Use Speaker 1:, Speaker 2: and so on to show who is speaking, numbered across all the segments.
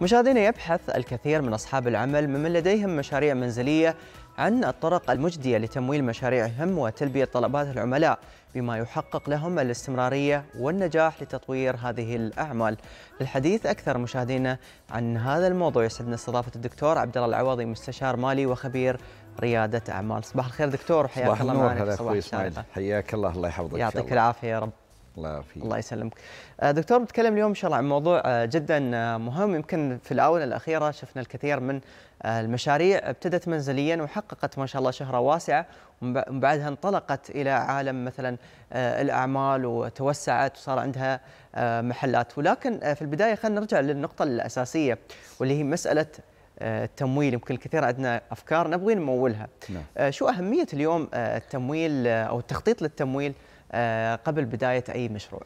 Speaker 1: مشاهدينا يبحث الكثير من أصحاب العمل ممن لديهم مشاريع منزلية عن الطرق المجدية لتمويل مشاريعهم وتلبية طلبات العملاء بما يحقق لهم الاستمرارية والنجاح لتطوير هذه الأعمال للحديث أكثر مشاهدينا عن هذا الموضوع يسعدنا استضافة الدكتور عبد الله العوضي مستشار مالي وخبير ريادة أعمال صباح الخير دكتور وحياك الله معنا صباح النور أخوي حياك الله الله يحفظك يعطيك العافية يا رب الله يعافيك الله يسلمك آه، دكتور بنتكلم اليوم ان شاء الله عن موضوع آه، جدا آه، مهم يمكن في الاونه الاخيره شفنا الكثير من المشاريع ابتدت منزليا وحققت ما شاء الله شهره واسعه ومن بعدها انطلقت الى عالم مثلا الاعمال وتوسعت وصار عندها محلات ولكن في البدايه خلينا نرجع للنقطه الاساسيه واللي هي مساله التمويل يمكن الكثير عندنا افكار نبغي نمولها نعم. شو اهميه اليوم التمويل او التخطيط للتمويل آه، قبل بدايه اي مشروع؟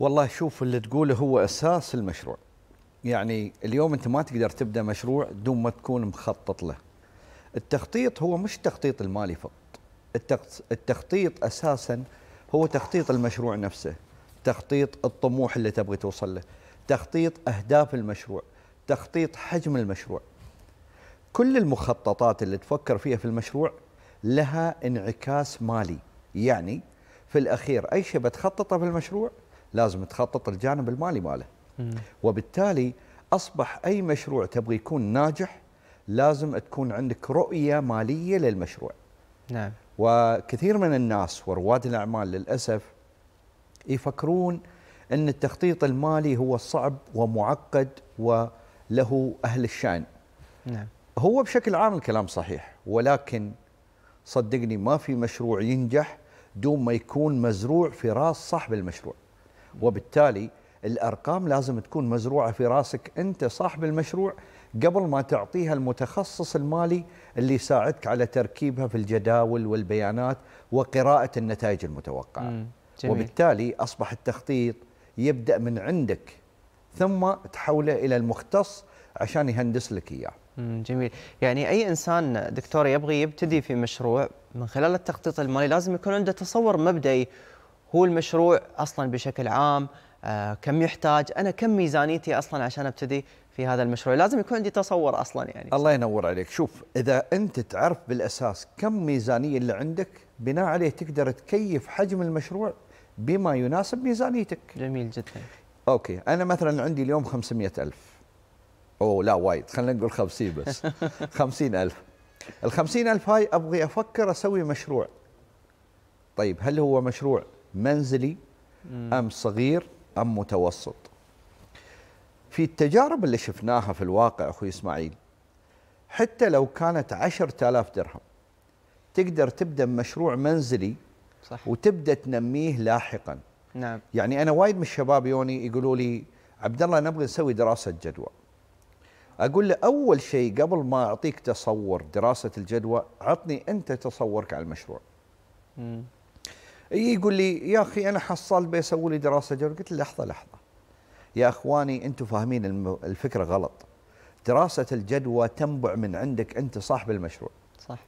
Speaker 1: والله شوف اللي تقوله هو اساس المشروع. يعني
Speaker 2: اليوم انت ما تقدر تبدا مشروع دون ما تكون مخطط له. التخطيط هو مش التخطيط المالي فقط. التخطيط اساسا هو تخطيط المشروع نفسه، تخطيط الطموح اللي تبغي توصل له، تخطيط اهداف المشروع، تخطيط حجم المشروع. كل المخططات اللي تفكر فيها في المشروع لها انعكاس مالي، يعني في الاخير اي شيء بتخططه في المشروع لازم تخطط الجانب المالي ماله وبالتالي اصبح اي مشروع تبغى يكون ناجح لازم تكون عندك رؤيه ماليه للمشروع نعم وكثير من الناس ورواد الاعمال للاسف يفكرون ان التخطيط المالي هو صعب ومعقد وله اهل الشان نعم هو بشكل عام الكلام صحيح ولكن صدقني ما في مشروع ينجح دون ما يكون مزروع في راس صاحب المشروع وبالتالي الارقام لازم تكون مزروعه في راسك انت صاحب المشروع قبل ما تعطيها المتخصص المالي اللي يساعدك على تركيبها في الجداول والبيانات وقراءه النتائج المتوقعه جميل. وبالتالي اصبح التخطيط يبدا من عندك ثم تحوله الى المختص
Speaker 1: عشان يهندس لك اياه جميل يعني أي إنسان دكتور يبغي يبتدي في مشروع من خلال التخطيط المالي لازم يكون عنده تصور مبدئي هو المشروع أصلا بشكل عام آه، كم يحتاج أنا كم ميزانيتي أصلا عشان أبتدي في هذا المشروع لازم يكون عندي تصور أصلا يعني
Speaker 2: الله ينور عليك شوف إذا أنت تعرف بالأساس كم ميزانية اللي عندك بناء عليه تقدر تكيف حجم المشروع بما يناسب ميزانيتك جميل جدا أوكي أنا مثلا عندي اليوم 500 ألف أوه لا وايد خلينا نقول 50 بس 50000 ال 50000 هاي أبغي أفكر أسوي مشروع طيب هل هو مشروع منزلي أم صغير أم متوسط في التجارب اللي شفناها في الواقع أخوي إسماعيل حتى لو كانت 10000 درهم تقدر تبدأ مشروع منزلي صح. وتبدأ تنميه لاحقاً نعم يعني انا وايد من الشباب يوني يقولوا لي عبد الله نبغى نسوي دراسه جدوى اقول له اول شيء قبل ما اعطيك تصور دراسه الجدوى عطني انت تصورك على المشروع. امم يقول لي يا اخي انا حصل بيسوي لي دراسه جدوى قلت له لحظه لحظه يا اخواني انتم فاهمين الفكره غلط. دراسه الجدوى تنبع من عندك انت صاحب المشروع. صح.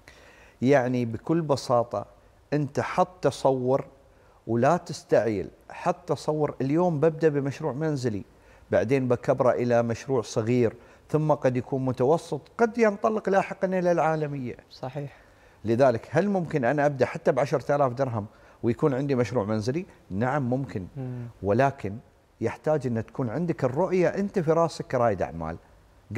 Speaker 2: يعني بكل بساطه انت حط تصور ولا تستعجل، حط تصور اليوم ببدا بمشروع منزلي، بعدين بكبره الى مشروع صغير ثم قد يكون متوسط قد ينطلق لاحقا إلى العالمية صحيح لذلك هل ممكن أنا أبدأ حتى ب 10000 درهم ويكون عندي مشروع منزلي نعم ممكن ولكن يحتاج أن تكون عندك الرؤية أنت في راسك كرائد أعمال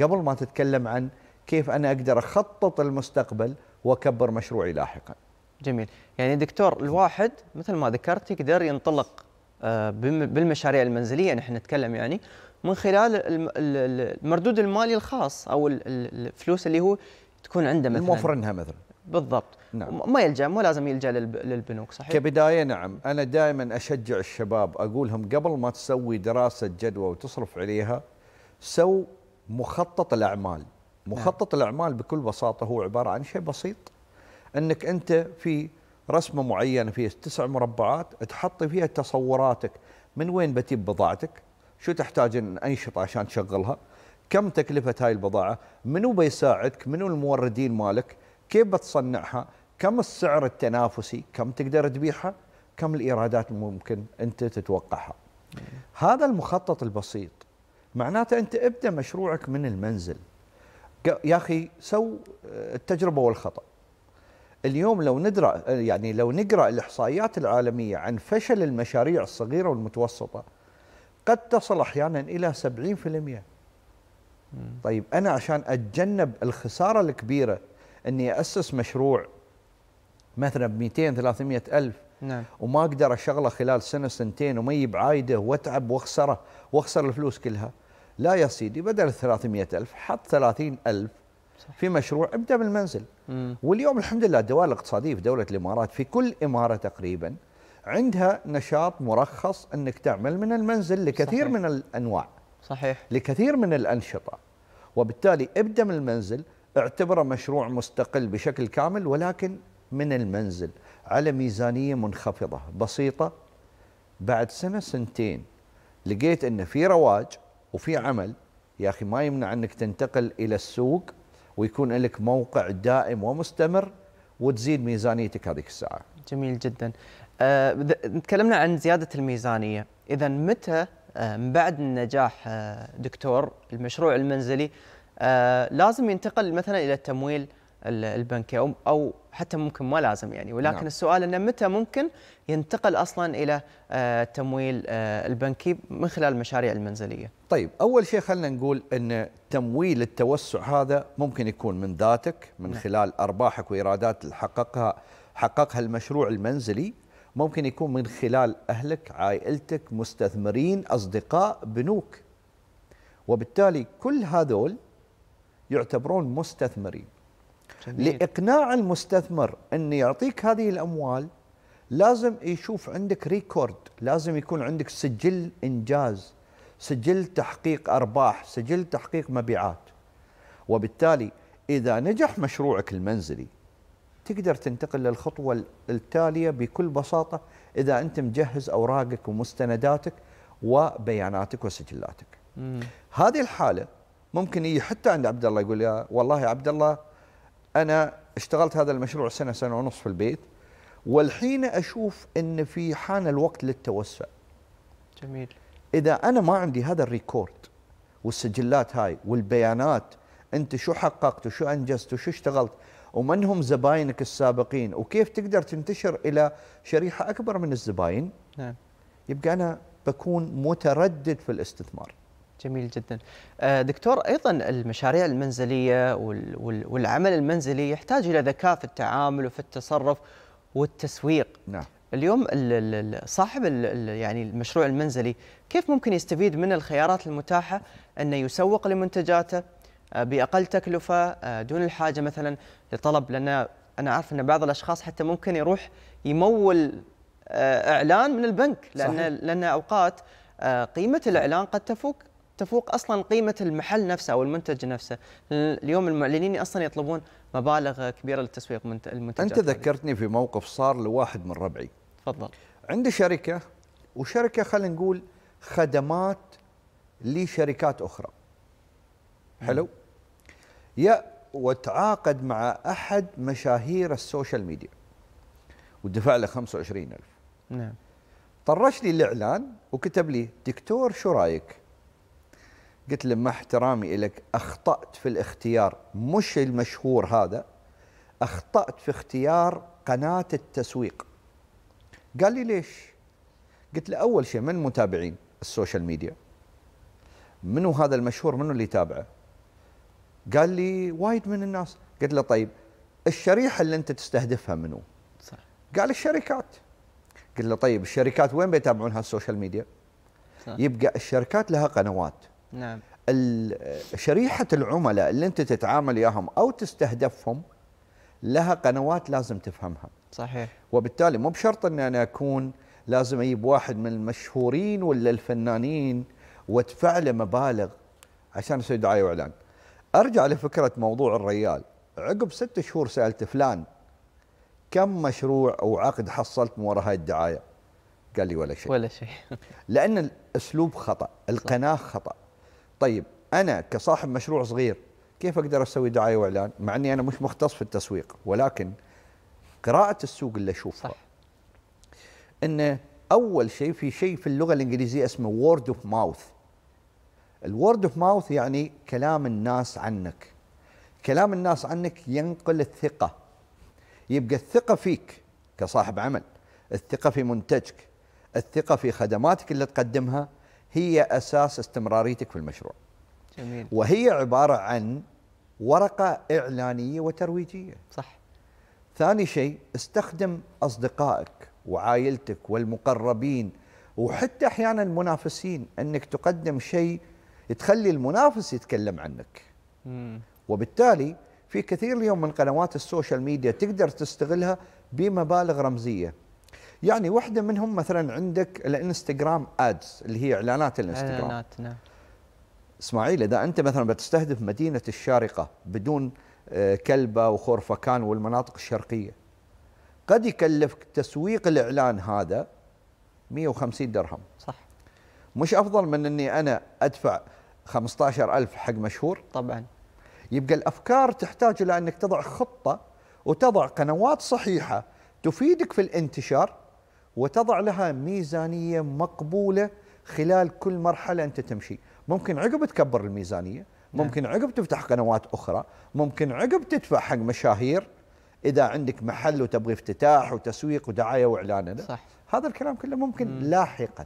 Speaker 2: قبل ما تتكلم عن كيف أنا أقدر أخطط المستقبل وأكبر
Speaker 1: مشروعي لاحقا جميل يعني دكتور الواحد مثل ما ذكرت يقدر ينطلق آه، بالمشاريع المنزلية نحن نتكلم يعني من خلال المردود المالي الخاص او الفلوس اللي هو تكون عنده مثلا موفرنها مثلا بالضبط نعم. ما يلجا مو لازم يلجا للبنوك صحيح كبدايه نعم انا دائما اشجع
Speaker 2: الشباب اقولهم قبل ما تسوي دراسه جدوى وتصرف عليها سو مخطط الاعمال مخطط نعم. الاعمال بكل بساطه هو عباره عن شيء بسيط انك انت في رسمه معينه فيها تسع مربعات تحط فيها تصوراتك من وين بتجيب بضاعتك شو تحتاج انشطه عشان تشغلها كم تكلفه هاي البضاعه منو بيساعدك منو الموردين مالك كيف بتصنعها كم السعر التنافسي كم تقدر تبيعها كم الايرادات ممكن انت تتوقعها هذا المخطط البسيط معناته انت ابدا مشروعك من المنزل يا اخي سو آه، التجربه والخطا اليوم لو ندرا آه، يعني لو نقرا الاحصائيات العالميه عن فشل المشاريع الصغيره والمتوسطه قد تصل احيانا الى 70% طيب انا عشان اتجنب الخساره الكبيره اني اسس مشروع مثلا ب 200 300 الف نعم. وما اقدر اشغله خلال سنه سنتين وما يجيب عايده واتعب واخسره واخسر الفلوس كلها لا يا سيدي بدل 300 الف حط 30 الف صح. في مشروع ابدا بالمنزل مم. واليوم الحمد لله الدوائر الاقتصاديه في دوله الامارات في كل اماره تقريبا عندها نشاط مرخص أنك تعمل من المنزل لكثير صحيح. من الأنواع صحيح لكثير من الأنشطة وبالتالي ابدأ من المنزل اعتبره مشروع مستقل بشكل كامل ولكن من المنزل على ميزانية منخفضة بسيطة بعد سنة سنتين لقيت أن في رواج وفي عمل يا أخي ما يمنع أنك تنتقل إلى السوق ويكون لك موقع دائم ومستمر
Speaker 1: وتزيد ميزانيتك هذيك الساعة جميل جدا آه، تكلمنا عن زيادة الميزانية إذا متى آه، من بعد النجاح آه، دكتور المشروع المنزلي لازم ينتقل مثلا إلى التمويل البنكي أو حتى ممكن ما لازم يعني ولكن نعم. السؤال أنه متى ممكن ينتقل أصلا إلى التمويل البنكي من خلال المشاريع المنزلية طيب أول شيء خلينا نقول أن
Speaker 2: تمويل التوسع هذا ممكن يكون من ذاتك من نعم. خلال أرباحك وإيرادات اللي حققها حققها المشروع المنزلي ممكن يكون من خلال أهلك عائلتك مستثمرين أصدقاء بنوك وبالتالي كل هذول يعتبرون مستثمرين جميل. لإقناع المستثمر أن يعطيك هذه الأموال لازم يشوف عندك ريكورد لازم يكون عندك سجل إنجاز سجل تحقيق أرباح سجل تحقيق مبيعات وبالتالي إذا نجح مشروعك المنزلي تقدر تنتقل للخطوة التالية بكل بساطة إذا أنت مجهز أوراقك ومستنداتك وبياناتك وسجلاتك مم. هذه الحالة ممكن يجي حتى عند عبد الله يقول يا والله يا عبد الله أنا اشتغلت هذا المشروع سنة سنة ونص في البيت والحين أشوف أن في حان الوقت للتوسع جميل إذا أنا ما عندي هذا الريكورد والسجلات هاي والبيانات أنت شو حققت وشو أنجزت وشو اشتغلت ومن هم زباينك السابقين وكيف تقدر تنتشر إلى شريحة أكبر من الزباين نعم. يبقى
Speaker 1: أنا بكون متردد في الاستثمار جميل جدا آه، دكتور أيضا المشاريع المنزلية والعمل المنزلي يحتاج إلى ذكاء في التعامل وفي التصرف والتسويق نعم. اليوم صاحب يعني المشروع المنزلي كيف ممكن يستفيد من الخيارات المتاحة أنه يسوق لمنتجاته باقل تكلفه آه، دون الحاجه مثلا لطلب لان انا اعرف ان بعض الاشخاص حتى ممكن يروح يمول آه، اعلان من البنك لان صحيح. لان اوقات آه، قيمه الاعلان قد تفوق تفوق اصلا قيمه المحل نفسه او المنتج نفسه اليوم المعلنين اصلا يطلبون مبالغ كبيره للتسويق المنتجات انت ذكرتني
Speaker 2: في موقف صار لواحد من ربعي تفضل عندي شركه وشركه خلينا نقول خدمات لشركات اخرى حلو يا وتعاقد مع احد مشاهير السوشيال ميديا ودفع له 25000 نعم طرش لي الاعلان وكتب لي دكتور شو رايك؟ قلت له مع احترامي لك اخطات في الاختيار مش المشهور هذا اخطات في اختيار قناه التسويق قال لي ليش؟ قلت له اول شيء من متابعين السوشيال ميديا منو هذا المشهور منو اللي يتابعه؟ قال لي وايد من الناس قلت له طيب الشريحه اللي انت تستهدفها منو؟ صح قال الشركات قلت له طيب الشركات وين بيتابعونها السوشيال ميديا؟ صح. يبقى الشركات لها قنوات نعم شريحه العملاء اللي انت تتعامل وياهم او تستهدفهم لها قنوات لازم تفهمها صحيح وبالتالي مو بشرط ان انا اكون لازم اجيب واحد من المشهورين ولا الفنانين وادفع له مبالغ عشان اسوي دعايه واعلان ارجع لفكره موضوع الريال عقب ست شهور سالت فلان كم مشروع او عقد حصلت من وراء هاي الدعايه؟ قال لي ولا شيء ولا شيء لان الاسلوب خطا، القناه خطا. طيب انا كصاحب مشروع صغير كيف اقدر اسوي دعايه واعلان؟ مع اني انا مش مختص في التسويق ولكن قراءه السوق اللي اشوفها صح انه اول شيء في شيء في اللغه الانجليزيه اسمه وورد اوف ماوث الورد اوف ماوث يعني كلام الناس عنك كلام الناس عنك ينقل الثقه يبقى الثقه فيك كصاحب عمل الثقه في منتجك الثقه في خدماتك اللي تقدمها هي اساس استمراريتك في المشروع جميل وهي عباره عن ورقه اعلانيه وترويجيه صح ثاني شيء استخدم اصدقائك وعائلتك والمقربين وحتى احيانا المنافسين انك تقدم شيء تخلي المنافس يتكلم عنك وبالتالي في كثير اليوم من قنوات السوشيال ميديا تقدر تستغلها بمبالغ رمزيه يعني واحده منهم مثلا عندك الانستغرام ادز اللي هي اعلانات الانستغرام اعلانات نعم اسماعيل اذا انت مثلا بتستهدف مدينه الشارقه بدون آه، كلبه وخورفكان والمناطق الشرقيه قد يكلفك تسويق الاعلان هذا 150 درهم صح مش افضل من اني انا ادفع 15000 حق مشهور طبعا يبقى الافكار تحتاج الى انك تضع خطه وتضع قنوات صحيحه تفيدك في الانتشار وتضع لها ميزانيه مقبوله خلال كل مرحله انت تمشي، ممكن عقب تكبر الميزانيه، نعم. ممكن عقب تفتح قنوات اخرى، ممكن عقب تدفع حق مشاهير اذا عندك محل وتبغي افتتاح وتسويق ودعايه واعلان صح هذا الكلام كله ممكن مم. لاحقا.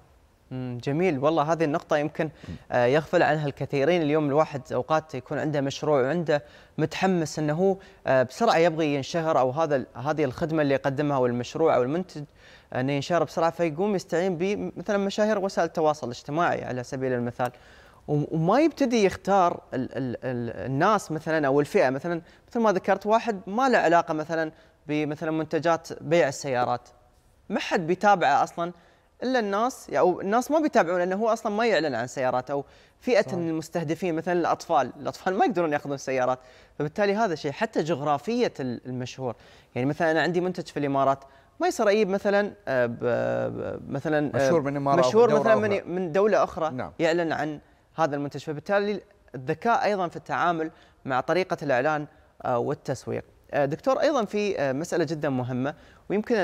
Speaker 1: جميل والله هذه النقطة يمكن آه، يغفل عنها الكثيرين اليوم الواحد أوقات يكون عنده مشروع وعنده متحمس أنه هو آه، بسرعة يبغي ينشهر أو هذا هذه الخدمة اللي يقدمها أو المشروع أو المنتج آه، أنه ينشهر بسرعة فيقوم يستعين بمثلا مشاهير وسائل التواصل الاجتماعي على سبيل المثال وما يبتدي يختار الـ الـ الـ الناس مثلا أو الفئة مثلا مثل ما ذكرت واحد ما له علاقة مثلا بمثلا منتجات بيع السيارات ما حد بيتابعه أصلا الا الناس او الناس ما بيتابعون لانه هو اصلا ما يعلن عن سيارات او فئه صح. المستهدفين مثلا الاطفال، الاطفال ما يقدرون ياخذون سيارات، فبالتالي هذا شيء حتى جغرافيه المشهور، يعني مثلا انا عندي منتج في الامارات ما يصير اجيب مثلا آه، مثلا آه، مشهور من الامارات مشهور مثلا أخرى. من دوله اخرى نعم. يعلن عن هذا المنتج، فبالتالي الذكاء ايضا في التعامل مع طريقه الاعلان آه، والتسويق. دكتور ايضا في مساله جدا مهمه ويمكن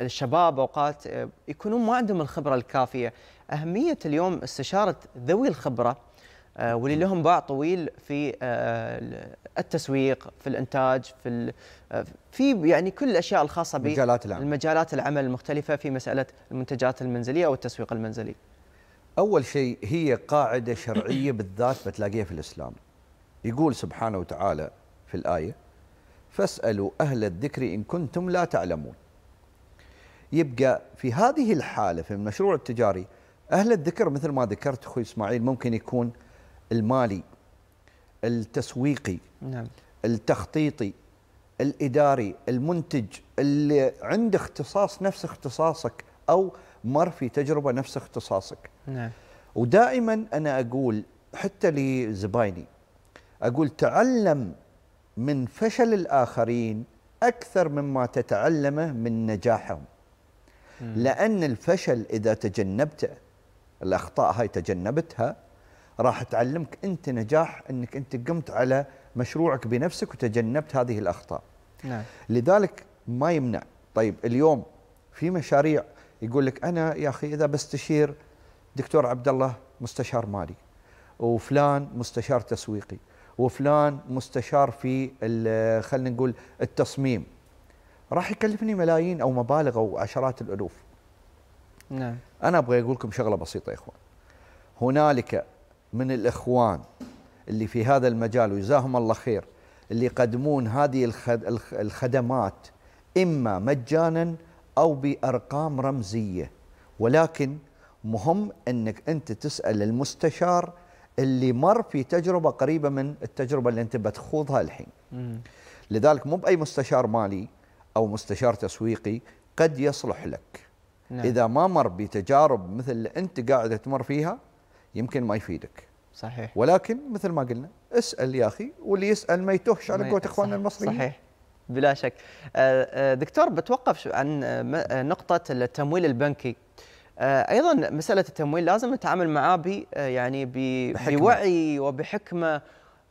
Speaker 1: الشباب اوقات آه، يكونون ما عندهم الخبره الكافيه اهميه اليوم استشاره ذوي الخبره آه، واللي لهم باع طويل في آه، التسويق في الانتاج في في يعني كل الاشياء الخاصه بمجالات العمل المجالات العمل المختلفه في مساله المنتجات المنزليه والتسويق المنزلي اول شيء هي قاعده شرعيه بالذات بتلاقيها في الاسلام
Speaker 2: يقول سبحانه وتعالى في الايه فاسألوا أهل الذكر إن كنتم لا تعلمون يبقى في هذه الحالة في المشروع التجاري أهل الذكر مثل ما ذكرت أخوي إسماعيل ممكن يكون المالي التسويقي نعم. التخطيطي الإداري المنتج اللي عنده اختصاص نفس اختصاصك أو مر في تجربة نفس اختصاصك نعم. ودائما أنا أقول حتى لزبايني أقول تعلم من فشل الآخرين أكثر مما تتعلمه من نجاحهم لأن الفشل إذا تجنبته الأخطاء هاي تجنبتها راح تعلمك أنت نجاح أنك أنت قمت على مشروعك بنفسك وتجنبت هذه الأخطاء نعم. لذلك ما يمنع طيب اليوم في مشاريع يقول لك أنا يا أخي إذا بستشير دكتور عبد الله مستشار مالي وفلان مستشار تسويقي وفلان مستشار في خلينا نقول التصميم راح يكلفني ملايين او مبالغ او عشرات الالوف نعم انا ابغى اقول لكم شغله بسيطه يا اخوان هنالك من الاخوان اللي في هذا المجال وجزاهم الله خير اللي يقدمون هذه الخدمات اما مجانا او بارقام رمزيه ولكن مهم انك انت تسال المستشار اللي مر في تجربه قريبه من التجربه اللي انت بتخوضها الحين لذلك مو باي مستشار مالي او مستشار تسويقي قد يصلح لك نعم. اذا ما مر بتجارب مثل اللي انت قاعده تمر فيها يمكن ما يفيدك صحيح ولكن مثل ما قلنا
Speaker 1: اسال يا اخي واللي يسال ما يتوهش على قوة اخواننا المصريين صحيح بلا شك آه، آه، دكتور بتوقف عن آه، نقطه التمويل البنكي آه، ايضا مساله التمويل لازم نتعامل معاه ب آه، يعني بوعي وبحكمه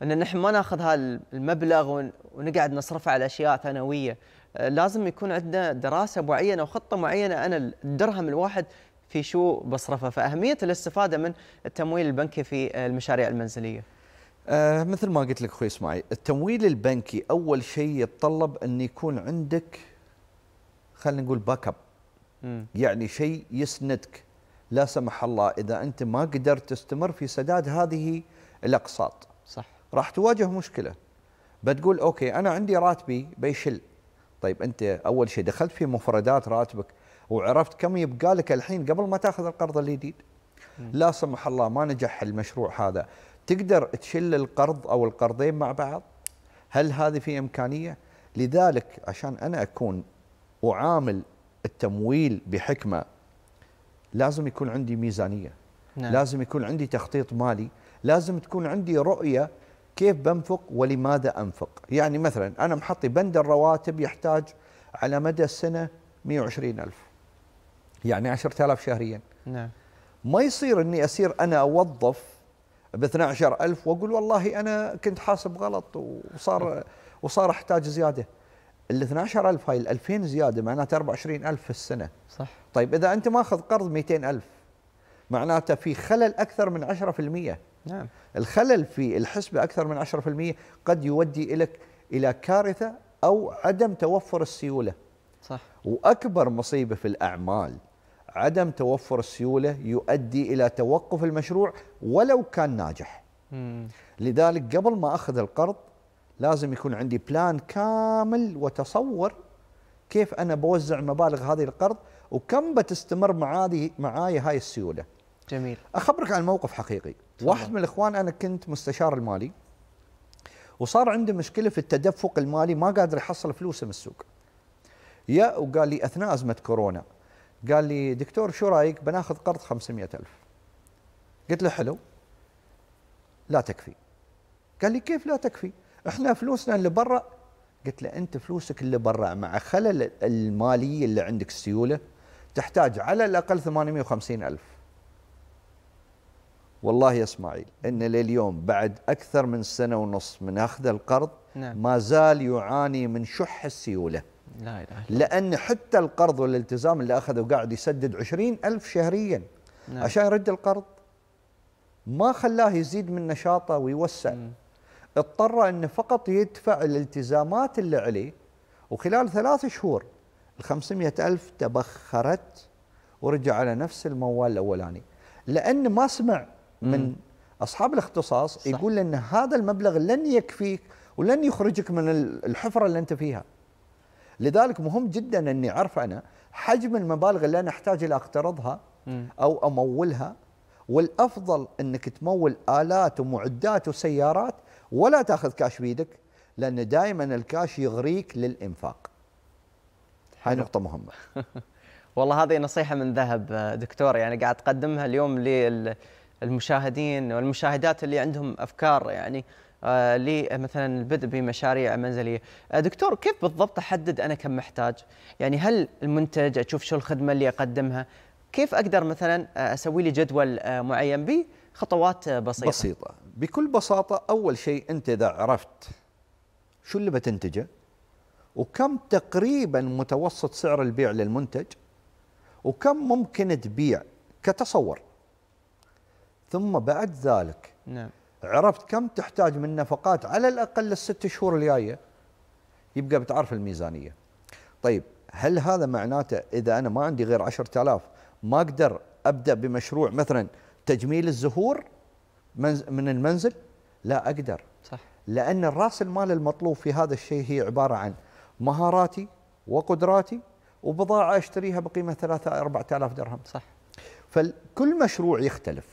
Speaker 1: ان نحن ما ناخذ هالمبلغ ونقعد نصرفه على اشياء ثانويه آه، لازم يكون عندنا دراسه معينه وخطه معينه انا الدرهم الواحد في شو بصرفه فاهميه الاستفاده من التمويل البنكي في المشاريع المنزليه أه مثل ما قلت لك اخوي اسماعيل التمويل البنكي اول شيء يتطلب ان يكون عندك
Speaker 2: خلينا نقول باك اب يعني شيء يسندك لا سمح الله اذا انت ما قدرت تستمر في سداد هذه الاقساط صح راح تواجه مشكله بتقول اوكي انا عندي راتبي بيشل طيب انت اول شيء دخلت في مفردات راتبك وعرفت كم يبقى لك الحين قبل ما تاخذ القرض الجديد لا سمح الله ما نجح المشروع هذا تقدر تشل القرض او القرضين مع بعض هل هذه في امكانيه لذلك عشان انا اكون اعامل التمويل بحكمه لازم يكون عندي ميزانيه نعم. لازم يكون عندي تخطيط مالي لازم تكون عندي رؤيه كيف بنفق ولماذا انفق يعني مثلا انا محطي بند الرواتب يحتاج على مدى السنه 120 ألف يعني 10000 شهريا نعم ما يصير اني اسير انا اوظف ب 12000 واقول والله انا كنت حاسب غلط وصار وصار احتاج زياده ال 12000 هاي ال 2000 زياده معناته 24000 في السنه صح طيب اذا انت ماخذ قرض 200000 معناته في خلل اكثر من 10% نعم الخلل في الحسبه اكثر من 10% قد يودي لك الى كارثه او عدم توفر السيوله صح واكبر مصيبه في الاعمال عدم توفر السيوله يؤدي الى توقف المشروع ولو كان ناجح مم. لذلك قبل ما اخذ القرض لازم يكون عندي بلان كامل وتصور كيف انا بوزع مبالغ هذه القرض وكم بتستمر معادي معاي هاي السيوله. جميل. اخبرك عن موقف حقيقي، طبعا. واحد من الاخوان انا كنت مستشار المالي وصار عنده مشكله في التدفق المالي ما قادر يحصل فلوسه من السوق. يا وقال لي اثناء ازمه كورونا قال لي دكتور شو رايك بناخذ قرض 500000 قلت له حلو لا تكفي قال لي كيف لا تكفي؟ احنا فلوسنا اللي برا قلت له انت فلوسك اللي برا مع خلل المالي اللي عندك السيوله تحتاج على الاقل 850 الف والله يا اسماعيل ان لليوم بعد اكثر من سنه ونص من اخذ القرض نعم. ما زال يعاني من شح السيوله لا إله لأن حتى القرض والالتزام اللي أخذه قاعد يسدد عشرين ألف شهريا نعم. عشان يرد القرض ما خلاه يزيد من نشاطه ويوسع مم. اضطر انه فقط يدفع الالتزامات اللي عليه وخلال ثلاث شهور ال ألف تبخرت ورجع على نفس الموال الأولاني لأن ما سمع من أصحاب الاختصاص صح. يقول أن هذا المبلغ لن يكفيك ولن يخرجك من الحفرة اللي أنت فيها لذلك مهم جدا أني أعرف أنا حجم المبالغ اللي أنا أحتاج إلى أقترضها أو أمولها والأفضل أنك تمول آلات ومعدات وسيارات ولا تاخذ كاش بيدك لان دائما الكاش يغريك للانفاق هاي نقطه مهمه
Speaker 1: والله هذه نصيحه من ذهب دكتور يعني قاعد تقدمها اليوم للمشاهدين والمشاهدات اللي عندهم افكار يعني آه، لمثلا البدء بمشاريع منزليه آه، دكتور كيف بالضبط احدد انا كم محتاج يعني هل المنتج اشوف شو الخدمه اللي اقدمها كيف اقدر مثلا آه، اسوي لي جدول معين بخطوات بسيطه بسيطه بكل بساطة أول
Speaker 2: شيء أنت إذا عرفت شو اللي بتنتجه وكم تقريبا متوسط سعر البيع للمنتج وكم ممكن تبيع كتصور ثم بعد ذلك نعم. عرفت كم تحتاج من نفقات على الأقل الست شهور الجاية يبقى بتعرف الميزانية طيب هل هذا معناته إذا أنا ما عندي غير عشرة آلاف ما أقدر أبدأ بمشروع مثلا تجميل الزهور من المنزل لا اقدر صح لان الراس المال المطلوب في هذا الشيء هي عباره عن مهاراتي وقدراتي وبضاعه اشتريها بقيمه 3 4000 درهم صح فكل مشروع يختلف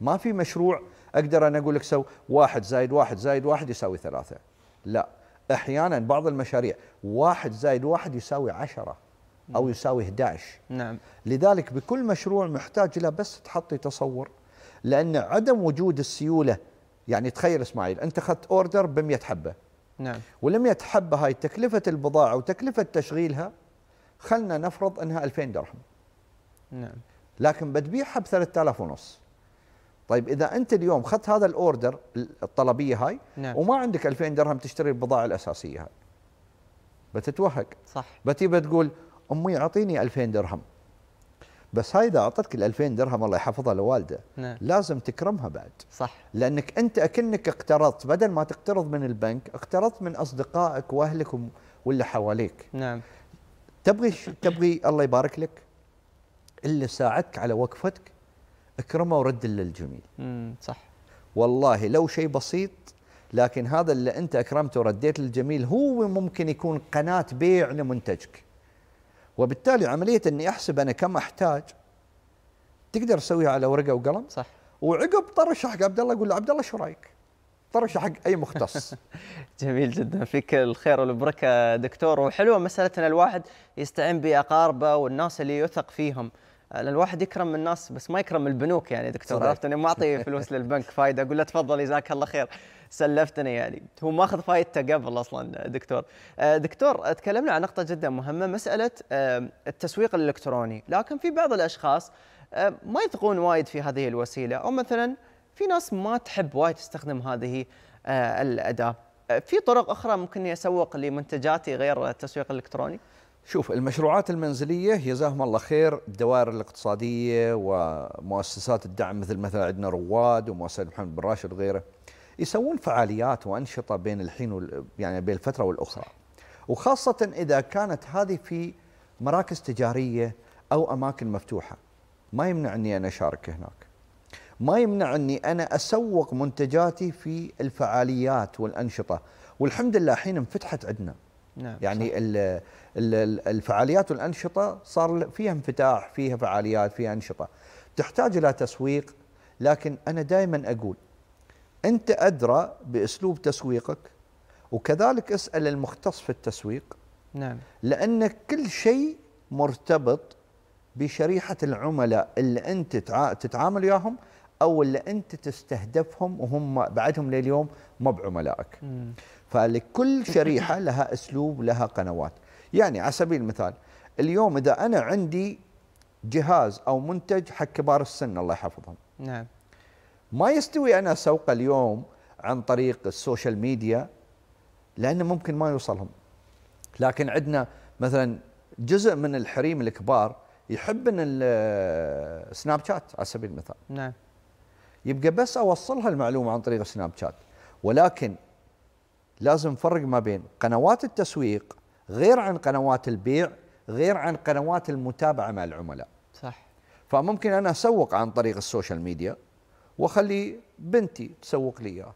Speaker 2: ما في مشروع اقدر انا اقول لك سو واحد زايد واحد زايد واحد يساوي ثلاثه لا احيانا بعض المشاريع واحد زايد واحد يساوي عشرة او يساوي 11 نعم لذلك بكل مشروع محتاج الى بس تحطي تصور لان عدم وجود السيوله يعني تخيل اسماعيل انت اخذت اوردر ب 100 حبه نعم وال100 حبه هاي تكلفه البضاعه وتكلفه تشغيلها خلنا نفرض انها 2000 درهم نعم لكن بتبيعها ب 3000 ونص طيب اذا انت اليوم اخذت هذا الاوردر الطلبيه هاي نعم. وما عندك 2000 درهم تشتري البضاعه الاساسيه هاي بتتوهق صح بتي بتقول امي اعطيني 2000 درهم بس هاي اذا اعطتك ال 2000 درهم الله يحفظها لوالده نعم. لازم تكرمها بعد صح لانك انت اكنك اقترضت بدل ما تقترض من البنك اقترضت من اصدقائك واهلك واللي حواليك نعم تبغي تبغي الله يبارك لك اللي ساعدك على وقفتك اكرمه ورد للجميل امم صح والله لو شيء بسيط لكن هذا اللي انت اكرمته ورديت للجميل هو ممكن يكون قناه بيع لمنتجك وبالتالي عمليه اني احسب انا كم احتاج تقدر تسويها على ورقه وقلم صح وعقب طرش حق عبد الله يقول له عبد الله شو رايك؟ طرش حق
Speaker 1: اي مختص جميل جدا فيك الخير والبركه دكتور وحلوه مسالتنا الواحد يستعين باقاربه والناس اللي يثق فيهم لان الواحد يكرم الناس بس ما يكرم البنوك يعني دكتور عرفتني عرفت اني ما اعطي فلوس للبنك فايده اقول له تفضل جزاك الله خير سلفتني يعني هو ماخذ فايدته قبل اصلا دكتور آه، دكتور تكلمنا عن نقطه جدا مهمه مساله آه، التسويق الالكتروني لكن في بعض الاشخاص آه، ما يثقون وايد في هذه الوسيله او مثلا في ناس ما تحب وايد تستخدم هذه الاداه في طرق اخرى ممكن اسوق لمنتجاتي غير التسويق الالكتروني
Speaker 2: شوف المشروعات المنزلية جزاهم الله خير الدوائر الاقتصادية ومؤسسات الدعم مثل مثلا عندنا رواد ومؤسسة محمد بن راشد وغيره يسوون فعاليات وأنشطة بين الحين وال... يعني بين الفترة والأخرى وخاصة إذا كانت هذه في مراكز تجارية أو أماكن مفتوحة ما يمنع أني أنا أشارك هناك ما يمنع أني أنا أسوق منتجاتي في الفعاليات والأنشطة والحمد لله حين انفتحت عندنا نعم يعني صح. الفعاليات والانشطه صار فيها انفتاح فيها فعاليات فيها انشطه تحتاج الى تسويق لكن انا دائما اقول انت ادرى باسلوب تسويقك وكذلك اسال المختص في التسويق نعم لان كل شيء مرتبط بشريحه العملاء اللي انت تتعامل وياهم او اللي انت تستهدفهم وهم بعدهم لليوم ما بعملائك. فلكل شريحه لها اسلوب لها قنوات، يعني على سبيل المثال اليوم اذا انا عندي جهاز او منتج حق كبار السن الله يحفظهم. نعم. ما يستوي انا اسوق اليوم عن طريق السوشيال ميديا لانه ممكن ما يوصلهم. لكن عندنا مثلا جزء من الحريم الكبار يحب السناب شات على سبيل المثال. نعم. يبقى بس اوصلها المعلومه عن طريق سناب شات ولكن لازم نفرق ما بين قنوات التسويق غير عن قنوات البيع غير عن قنوات المتابعه مع العملاء صح فممكن انا اسوق عن طريق السوشيال ميديا واخلي بنتي تسوق لي اياه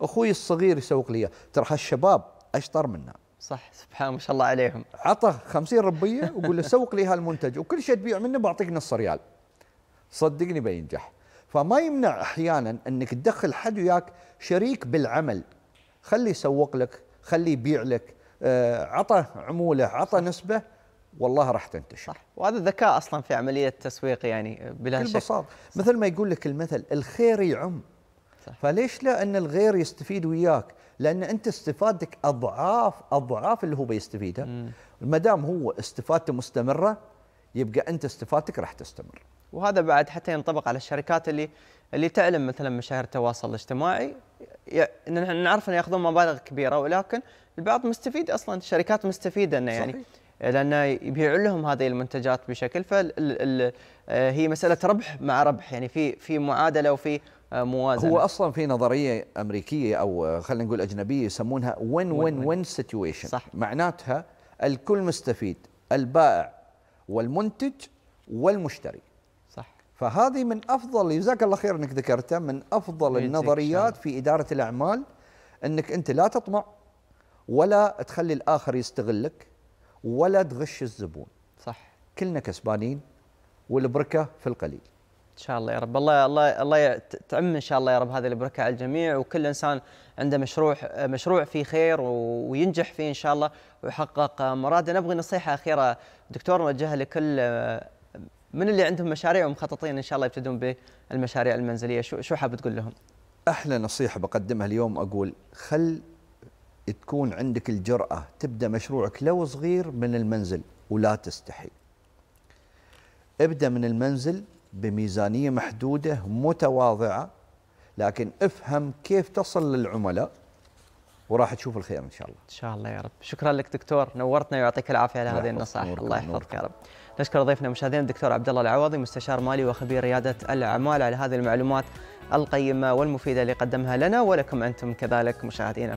Speaker 2: اخوي الصغير يسوق لي اياه ترى هالشباب اشطر منا صح سبحان ما شاء الله عليهم عطى 50 ربيه وقول له سوق لي هالمنتج وكل شيء تبيع منه بعطيك نص ريال صدقني بينجح فما يمنع احيانا انك تدخل حد وياك شريك بالعمل خلي يسوق لك خلي يبيع لك آه، عطى عموله عطى نسبه والله راح تنتشر صح
Speaker 1: وهذا الذكاء اصلا في عمليه التسويق يعني بلا شك بساطة مثل ما يقول لك المثل الخير يعم صح. فليش لا ان الغير يستفيد
Speaker 2: وياك لان انت استفادتك اضعاف اضعاف اللي هو بيستفيده ما دام هو استفادته مستمره يبقى انت استفادتك راح تستمر
Speaker 1: وهذا بعد حتى ينطبق على الشركات اللي اللي تعلم مثلا مشاهير التواصل الاجتماعي نحن نعرف انه ياخذون مبالغ كبيره ولكن البعض مستفيد اصلا الشركات مستفيده انه يعني لانه يبيع لهم هذه المنتجات بشكل فهي آه، مساله ربح مع ربح يعني في في معادله وفي آه، موازنه هو اصلا في نظريه امريكيه او
Speaker 2: آه، خلينا نقول اجنبيه يسمونها وين وين وين سيتويشن صح معناتها الكل مستفيد البائع والمنتج والمشتري فهذه من افضل جزاك الله خير انك ذكرتها من افضل النظريات في اداره الاعمال انك انت لا تطمع ولا تخلي الاخر يستغلك ولا تغش الزبون صح كلنا كسبانين والبركه في القليل
Speaker 1: ان شاء الله يا رب الله الله الله تعم ان شاء الله يا رب هذه البركه على الجميع وكل انسان عنده مشروع مشروع فيه خير وينجح فيه ان شاء الله ويحقق مراده نبغي نصيحه اخيره دكتور نوجهها لكل من اللي عندهم مشاريع ومخططين ان شاء الله يبتدون بالمشاريع المنزليه شو شو حاب تقول لهم؟
Speaker 2: احلى نصيحه بقدمها اليوم اقول خل تكون عندك الجراه تبدا مشروعك لو صغير من المنزل ولا تستحي. ابدا من المنزل بميزانيه محدوده متواضعه لكن افهم كيف تصل للعملاء وراح تشوف الخير ان شاء الله.
Speaker 1: ان شاء الله يا رب، شكرا لك دكتور نورتنا ويعطيك العافيه على هذه النصائح الله يحفظك يا رب. نشكر ضيفنا مشاهدينا الدكتور عبد الله العوضي مستشار مالي وخبير رياده الاعمال على هذه المعلومات القيمه والمفيده اللي قدمها لنا ولكم انتم كذلك مشاهدينا